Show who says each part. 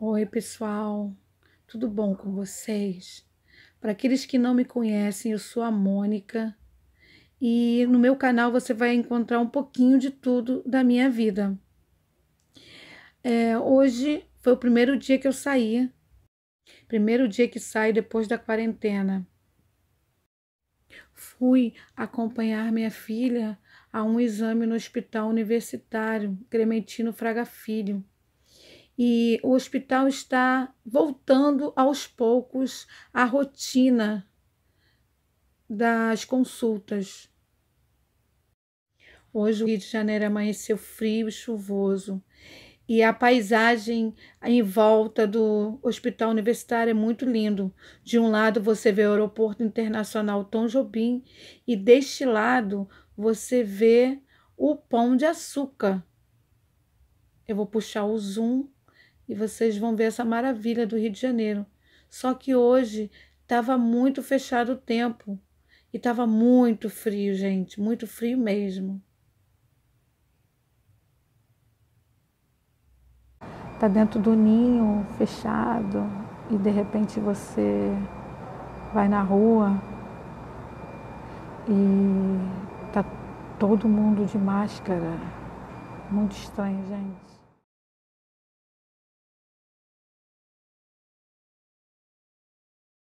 Speaker 1: Oi, pessoal, tudo bom com vocês? Para aqueles que não me conhecem, eu sou a Mônica e no meu canal você vai encontrar um pouquinho de tudo da minha vida. É, hoje foi o primeiro dia que eu saí, primeiro dia que saio depois da quarentena. Fui acompanhar minha filha a um exame no Hospital Universitário Clementino Fraga Filho e o hospital está voltando aos poucos à rotina das consultas. Hoje o Rio de Janeiro amanheceu frio e chuvoso e a paisagem em volta do Hospital Universitário é muito lindo. De um lado você vê o Aeroporto Internacional Tom Jobim e deste lado você vê o Pão de Açúcar. Eu vou puxar o zoom e vocês vão ver essa maravilha do Rio de Janeiro. Só que hoje estava muito fechado o tempo e estava muito frio, gente, muito frio mesmo.
Speaker 2: Tá dentro do ninho fechado e de repente você vai na rua e tá todo mundo de máscara. Muito estranho, gente.